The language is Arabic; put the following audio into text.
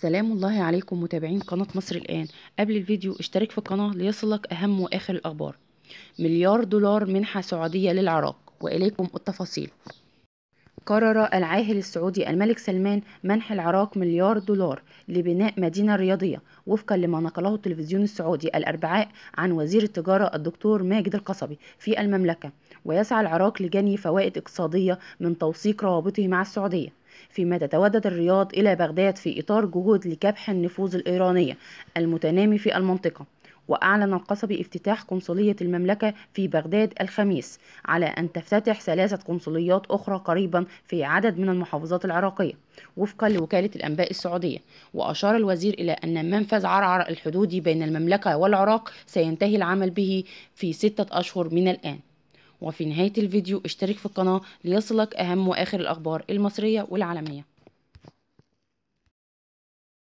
سلام الله عليكم متابعين قناة مصر الآن قبل الفيديو اشترك في القناة ليصلك أهم وآخر الأخبار مليار دولار منحة سعودية للعراق وإليكم التفاصيل قرر العاهل السعودي الملك سلمان منح العراق مليار دولار لبناء مدينة رياضية وفقا لما نقله التلفزيون السعودي الأربعاء عن وزير التجارة الدكتور ماجد القصبي في المملكة ويسعى العراق لجني فوائد اقتصادية من توثيق روابطه مع السعودية فيما تتودد الرياض إلى بغداد في إطار جهود لكبح النفوذ الإيرانية المتنامي في المنطقة وأعلن القصبي افتتاح قنصلية المملكة في بغداد الخميس على أن تفتتح ثلاثة قنصليات أخرى قريبا في عدد من المحافظات العراقية وفقا لوكالة الأنباء السعودية وأشار الوزير إلى أن منفذ عرعر الحدودي بين المملكة والعراق سينتهي العمل به في ستة أشهر من الآن وفي نهاية الفيديو اشترك في القناة ليصلك أهم وآخر الأخبار المصرية والعالمية